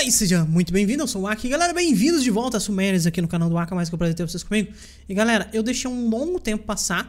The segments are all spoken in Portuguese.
Olá e seja muito bem-vindo, eu sou o Aki. Galera, bem-vindos de volta a Sumérias aqui no canal do Aka, mais que um prazer ter vocês comigo. E galera, eu deixei um longo tempo passar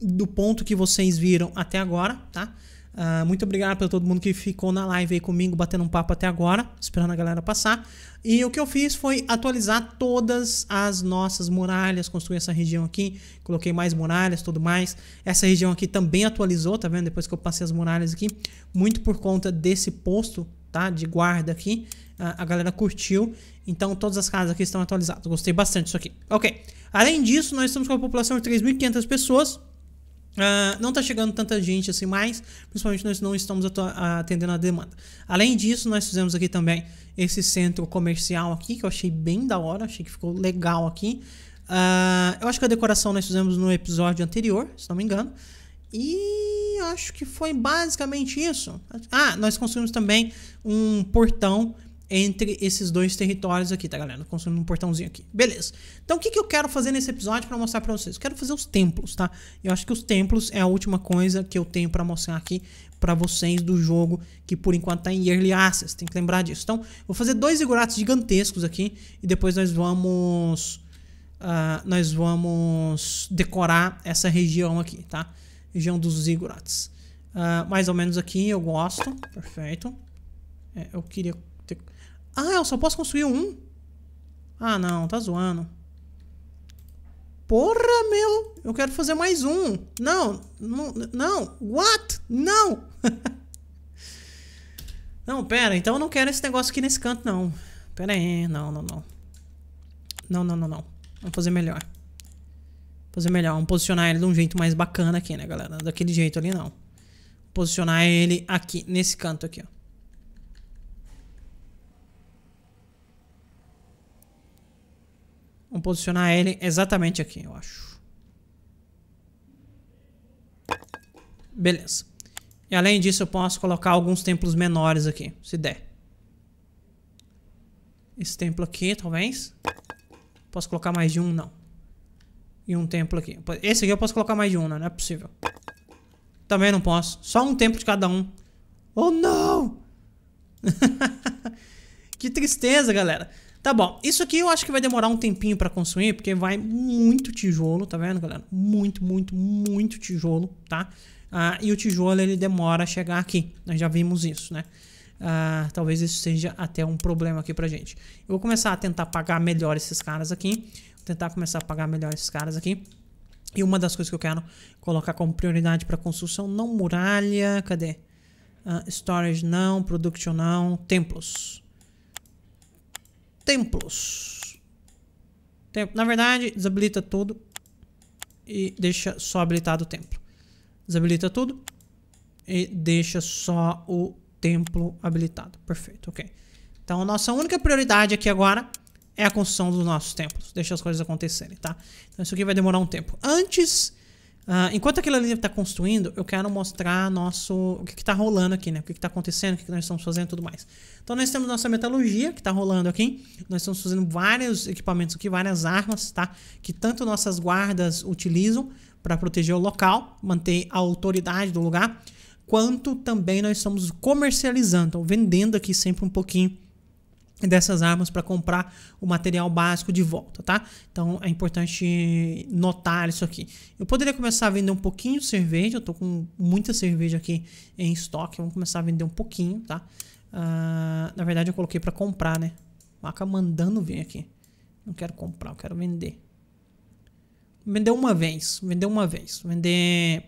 do ponto que vocês viram até agora, tá? Uh, muito obrigado para todo mundo que ficou na live aí comigo, batendo um papo até agora, esperando a galera passar. E o que eu fiz foi atualizar todas as nossas muralhas, construir essa região aqui, coloquei mais muralhas, tudo mais. Essa região aqui também atualizou, tá vendo? Depois que eu passei as muralhas aqui, muito por conta desse posto, tá? De guarda aqui, a, galera curtiu. Então todas as casas aqui estão atualizadas. Gostei bastante disso aqui. Ok. Além disso, nós estamos com a população de 3.500 pessoas. Uh, não está chegando tanta gente assim mais, principalmente nós não estamos atendendo a demanda. Além disso, nós fizemos aqui também esse centro comercial aqui, que eu achei bem da hora, achei que ficou legal aqui. Uh, eu acho que a decoração nós fizemos no episódio anterior, se não me engano. E acho que foi basicamente isso. Ah, nós construímos também um portão entre esses dois territórios aqui, tá galera? Construindo um portãozinho aqui. Beleza. Então o que, que eu quero fazer nesse episódio para mostrar para vocês? Eu quero fazer os templos, tá? Eu acho que os templos é a última coisa que eu tenho para mostrar aqui para vocês do jogo que por enquanto tá em Early Access, tem que lembrar disso. Então vou fazer dois ziguratos gigantescos aqui e depois nós vamos... Uh, nós vamos decorar essa região aqui, tá? Região dos zigurates. Uh, mais ou menos aqui, eu gosto. Perfeito. É, eu queria ter ah, eu só posso construir um? Ah, não, tá zoando. Porra, meu! Eu quero fazer mais um. Não, não, não. What? Não! não, pera, então eu não quero esse negócio aqui nesse canto, não. Pera aí, não, não, não. Não, não, não, não. Vamos fazer melhor. Fazer melhor, vamos posicionar ele de um jeito mais bacana aqui, né, galera? Daquele jeito ali, não. Posicionar ele aqui, nesse canto aqui, ó. Vamos posicionar ele exatamente aqui, eu acho. Beleza. E além disso, eu posso colocar alguns templos menores aqui, se der. Esse templo aqui, talvez. Posso colocar mais de um? Não. E um templo aqui. Esse aqui eu posso colocar mais de um, Não, né? Não é possível. Também não posso. Só um templo de cada um. Oh, não! que tristeza, galera. Tá bom, isso aqui eu acho que vai demorar um tempinho pra construir, porque vai muito tijolo, tá vendo, galera? Muito, muito, muito tijolo, tá? Ah, e o tijolo, ele demora a chegar aqui. Nós já vimos isso, né? Ah, talvez isso seja até um problema aqui pra gente. Eu vou começar a tentar pagar melhor esses caras aqui. Vou tentar começar a pagar melhor esses caras aqui. E uma das coisas que eu quero colocar como prioridade para construção, não muralha, cadê? Ah, storage não, production não, templos templos. Templo. Na verdade, desabilita tudo e deixa só habilitado o templo. Desabilita tudo e deixa só o templo habilitado. Perfeito, ok. Então, nossa única prioridade aqui agora é a construção dos nossos templos. Deixa as coisas acontecerem, tá? Então, isso aqui vai demorar um tempo. Antes Uh, enquanto aquela linha está construindo, eu quero mostrar nosso, o que está rolando aqui, né? O que está acontecendo, o que, que, nós estamos fazendo e tudo mais. Então nós temos nossa metalurgia que está rolando aqui. Nós estamos fazendo vários equipamentos aqui, várias armas, tá? Que tanto nossas guardas utilizam para proteger o local, manter a autoridade do lugar, quanto também nós estamos comercializando, então vendendo aqui sempre um pouquinho dessas armas para comprar o material básico de volta, tá? Então é importante notar isso aqui. Eu poderia começar a vender um pouquinho de cerveja, eu tô com muita cerveja aqui em estoque, vamos começar a vender um pouquinho, tá? Uh, na verdade eu coloquei para comprar, né? Maca mandando vir aqui. Não quero comprar, eu quero vender. Vender uma vez, vender uma vez, vender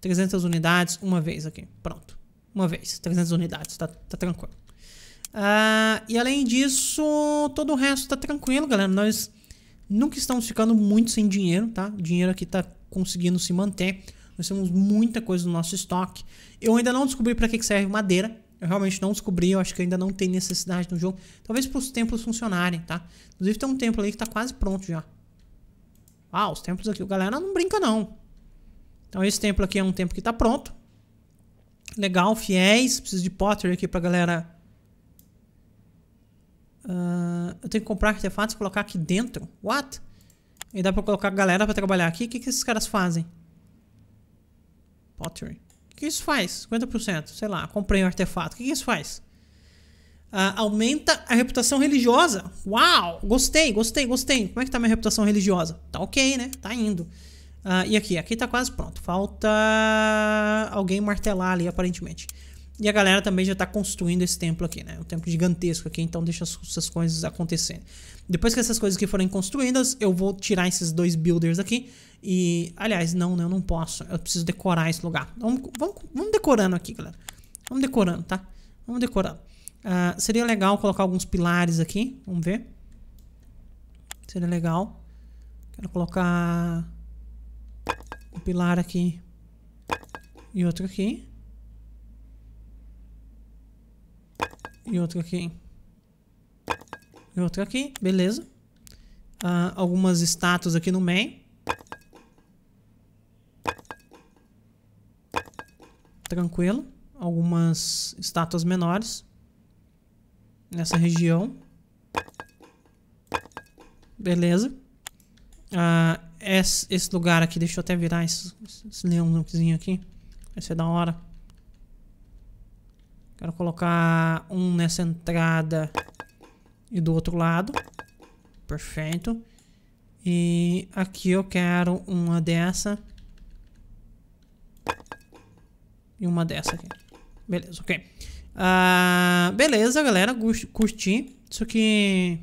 300 unidades uma vez aqui, pronto. Uma vez, 300 unidades, tá, tá tranquilo. Ah, e além disso, todo o resto tá tranquilo, galera. Nós nunca estamos ficando muito sem dinheiro, tá? O dinheiro aqui tá conseguindo se manter. Nós temos muita coisa no nosso estoque. Eu ainda não descobri para que serve madeira. Eu realmente não descobri, eu acho que ainda não tem necessidade no jogo. Talvez para os templos funcionarem, tá? Inclusive tem um templo ali que tá quase pronto já. Ah, os templos aqui, galera não brinca não. Então esse templo aqui é um templo que tá pronto. Legal, fiéis. Preciso de Potter aqui pra galera Uh, eu tenho que comprar artefatos e colocar aqui dentro? What? E dá pra colocar galera pra trabalhar aqui? O que, que esses caras fazem? Pottery. O que isso faz? 50%. Sei lá, comprei um artefato. O que, que isso faz? Uh, aumenta a reputação religiosa. Uau! Gostei, gostei, gostei. Como é que tá minha reputação religiosa? Tá ok, né? Tá indo. Uh, e aqui? Aqui tá quase pronto. Falta alguém martelar ali, aparentemente. E a galera também já está construindo esse templo aqui, né? Um templo gigantesco aqui, então deixa essas coisas acontecendo. Depois que essas coisas aqui forem construídas, eu vou tirar esses dois builders aqui. E, aliás, não, né? Eu não posso. Eu preciso decorar esse lugar. Vamos, vamos, vamos decorando aqui, galera. Vamos decorando, tá? Vamos decorando. Uh, seria legal colocar alguns pilares aqui. Vamos ver. Seria legal. Quero colocar um pilar aqui e outro aqui. E outro aqui. E outro aqui, beleza. Ah, algumas estátuas aqui no meio. Tranquilo. Algumas estátuas menores. Nessa região. Beleza. Ah, esse, esse lugar aqui, deixa eu até virar esse, esse leãozinho aqui. Vai ser da hora. Quero colocar um nessa entrada e do outro lado. Perfeito. E aqui eu quero uma dessa. E uma dessa aqui. Beleza, ok. Ah, beleza, galera. Curti. Isso aqui...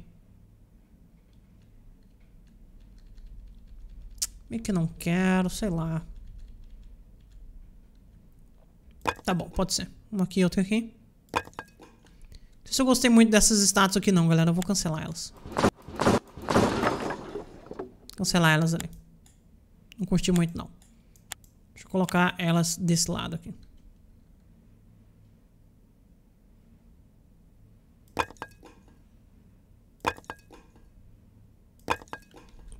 Meio que não quero, sei lá. Tá bom, pode ser. Uma aqui, outra aqui. Não sei se eu gostei muito dessas estátuas aqui não, galera. Eu vou cancelar elas. Cancelar elas ali. Não curti muito não. Deixa eu colocar elas desse lado aqui.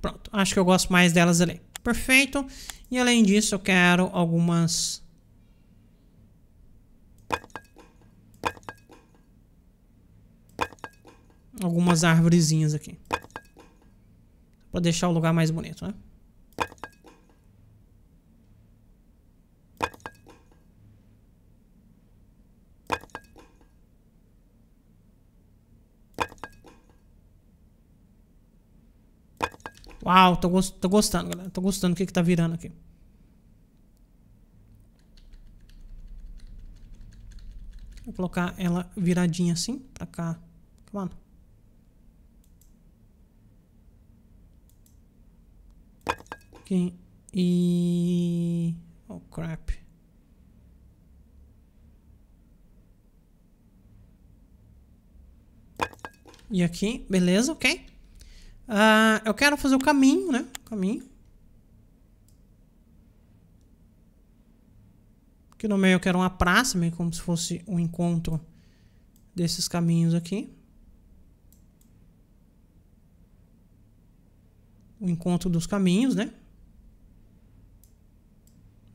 Pronto, acho que eu gosto mais delas ali. Perfeito. E além disso, eu quero algumas algumas árvorezinhas aqui. Pra deixar o lugar mais bonito, né? Uau, tô, tô gostando, galera. Tô gostando do que, que tá virando aqui. Vou colocar ela viradinha assim, pra cá. Quem. E. Oh crap. E aqui, beleza, ok. Uh, eu quero fazer o caminho, né? O caminho. Aqui no meio eu quero uma praça, meio como se fosse um encontro desses caminhos aqui. O encontro dos caminhos, né?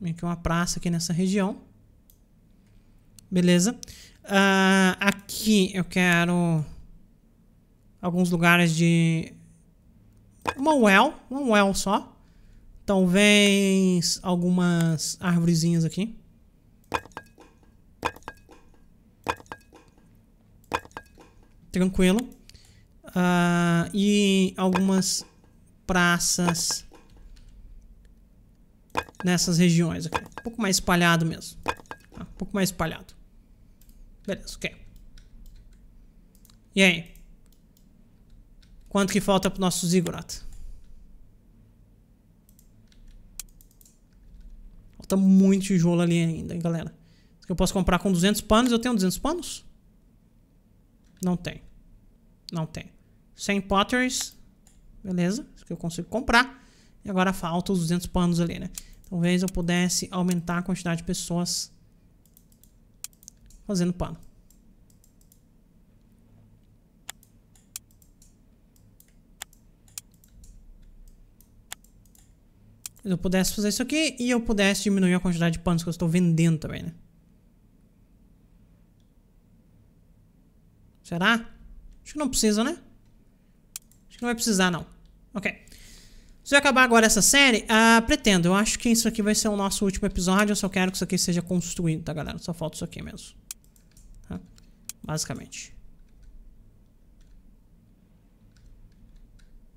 meio que uma praça aqui nessa região. Beleza. Uh, aqui eu quero alguns lugares de uma well, uma well só. Talvez algumas árvorezinhas aqui. Tranquilo. Uh, e algumas praças nessas regiões aqui. Um pouco mais espalhado mesmo. Tá? Um pouco mais espalhado. Beleza, ok. E aí? Quanto que falta pro nosso ziggurat? Falta muito tijolo ali ainda, hein, galera. Eu posso comprar com 200 panos. Eu tenho 200 panos? Não tem. Não tem. 100 potters. Beleza. Isso que eu consigo comprar. E agora falta os 200 panos ali, né? Talvez eu pudesse aumentar a quantidade de pessoas fazendo pano. eu pudesse fazer isso aqui e eu pudesse diminuir a quantidade de panos que eu estou vendendo também, né? Será? Acho que não precisa, né? Acho que não vai precisar, não. Ok. Se eu acabar agora essa série, ah, pretendo. Eu acho que isso aqui vai ser o nosso último episódio. Eu só quero que isso aqui seja construído, tá, galera? Só falta isso aqui mesmo. Tá? Basicamente.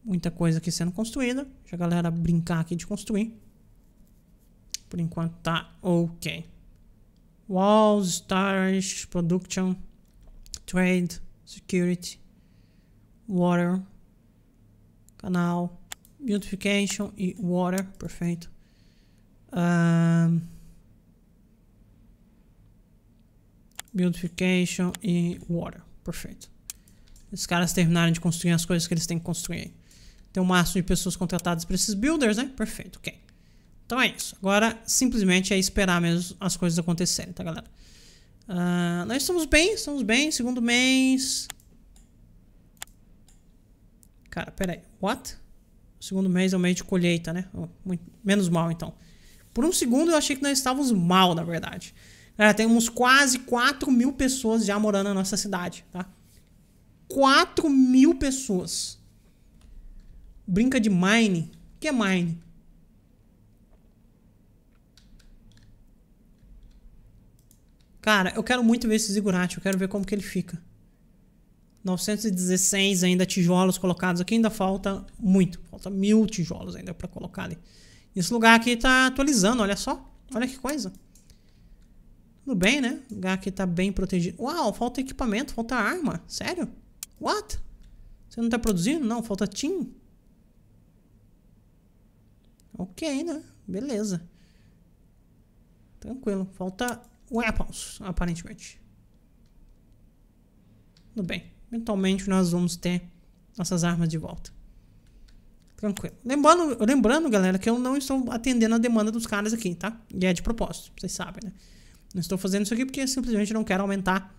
Muita coisa aqui sendo construída. Deixa a galera brincar aqui de construir. Por enquanto tá ok. Walls, stars, production, trade, security, water, canal beautification e water, perfeito. Um, beautification e water, perfeito. Esses caras terminaram de construir as coisas que eles têm que construir. Tem um máximo de pessoas contratadas para esses builders, né? Perfeito, ok. Então é isso. Agora, simplesmente é esperar mesmo as coisas acontecerem, tá, galera? Uh, nós estamos bem, estamos bem. Segundo mês... Cara, peraí, What? segundo mês é o mês de colheita, né? Muito, menos mal, então. Por um segundo eu achei que nós estávamos mal, na verdade. temos quase 4 mil pessoas já morando na nossa cidade, tá? 4 mil pessoas. Brinca de mine. O que é mine? Cara, eu quero muito ver esse Zigurati. Eu quero ver como que ele fica. 916 ainda tijolos colocados aqui, ainda falta muito. Falta mil tijolos ainda para colocar ali. Esse lugar aqui tá atualizando, olha só. Olha que coisa. Tudo bem, né? O lugar aqui tá bem protegido. Uau, falta equipamento, falta arma. Sério? What? Você não tá produzindo? Não, falta team. Ok, né? Beleza. Tranquilo. Falta weapons, aparentemente. Tudo bem eventualmente nós vamos ter nossas armas de volta. Tranquilo. Lembrando, lembrando, galera, que eu não estou atendendo a demanda dos caras aqui, tá? E é de propósito, vocês sabem, né? Não estou fazendo isso aqui porque simplesmente não quero aumentar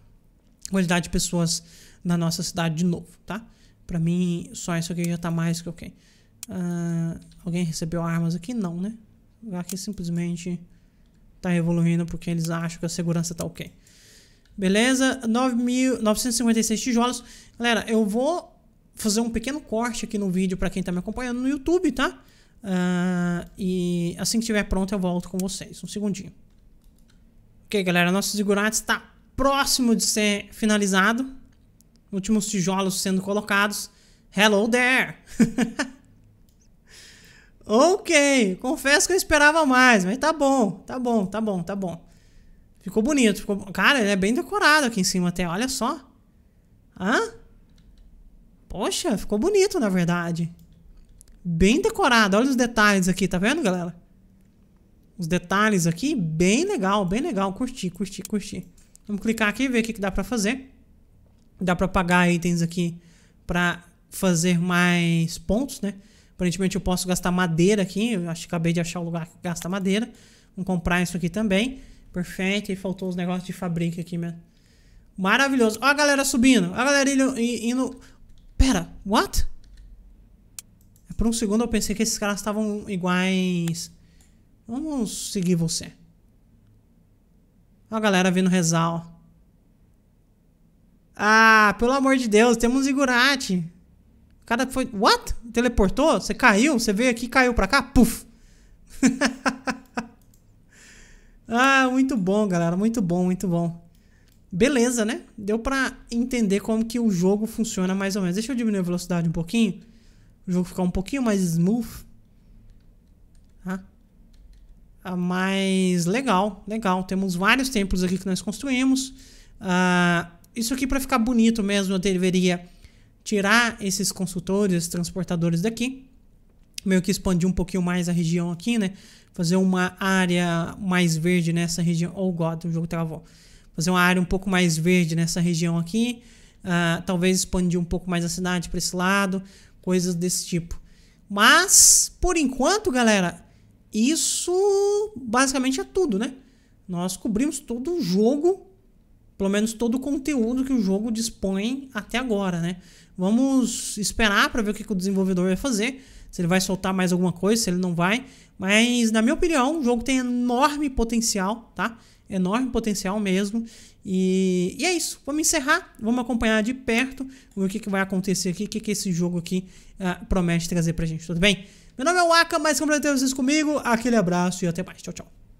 a quantidade de pessoas na nossa cidade de novo, tá? Pra mim, só isso aqui já tá mais que ok. Uh, alguém recebeu armas aqui? Não, né? O lugar aqui simplesmente tá evoluindo porque eles acham que a segurança tá ok. Beleza? 9.956 tijolos. Galera, eu vou fazer um pequeno corte aqui no vídeo para quem está me acompanhando no YouTube, tá? Uh, e assim que estiver pronto eu volto com vocês. Um segundinho. Ok, galera, nosso segurado está próximo de ser finalizado. Últimos tijolos sendo colocados. Hello there! ok, confesso que eu esperava mais, mas tá bom, tá bom, tá bom, tá bom. Ficou bonito. Ficou... Cara, ele é bem decorado aqui em cima até. Olha só. Hã? Poxa, ficou bonito, na verdade. Bem decorado. Olha os detalhes aqui, tá vendo, galera? Os detalhes aqui, bem legal, bem legal. Curti, curti, curti. Vamos clicar aqui e ver o que, que dá pra fazer. Dá pra pagar itens aqui pra fazer mais pontos, né? Aparentemente eu posso gastar madeira aqui. Eu acho, que acabei de achar o lugar que gasta madeira. Vamos comprar isso aqui também. Perfeito. E faltou os negócios de fabrica aqui mesmo. Maravilhoso. Ó a galera subindo. Ó a galera indo... indo... Pera, what? É por um segundo eu pensei que esses caras estavam iguais. Vamos seguir você. Ó a galera vindo rezar, ó. Ah, pelo amor de Deus, temos Zigurati. O cara foi... What? Teleportou? Você caiu? Você veio aqui e caiu pra cá? Puf. Ah, muito bom, galera. Muito bom, muito bom. Beleza, né? Deu pra entender como que o jogo funciona mais ou menos. Deixa eu diminuir a velocidade um pouquinho. O jogo ficar um pouquinho mais smooth. Ah. ah mas legal, legal. Temos vários templos aqui que nós construímos. Ah, isso aqui pra ficar bonito mesmo, eu deveria tirar esses consultores, transportadores daqui meio que expandir um pouquinho mais a região aqui, né? Fazer uma área mais verde nessa região. Oh, God, o jogo travou. Fazer uma área um pouco mais verde nessa região aqui. Uh, talvez expandir um pouco mais a cidade para esse lado. Coisas desse tipo. Mas, por enquanto, galera, isso basicamente é tudo, né? Nós cobrimos todo o jogo, pelo menos todo o conteúdo que o jogo dispõe até agora, né? Vamos esperar para ver o que, que o desenvolvedor vai fazer se ele vai soltar mais alguma coisa, se ele não vai. Mas, na minha opinião, o jogo tem enorme potencial, tá? Enorme potencial mesmo. E, e é isso. Vamos encerrar. Vamos acompanhar de perto o que, que vai acontecer aqui, o que, que esse jogo aqui uh, promete trazer pra gente, tudo bem? Meu nome é Waka, mas ter vocês comigo. Aquele abraço e até mais. Tchau, tchau.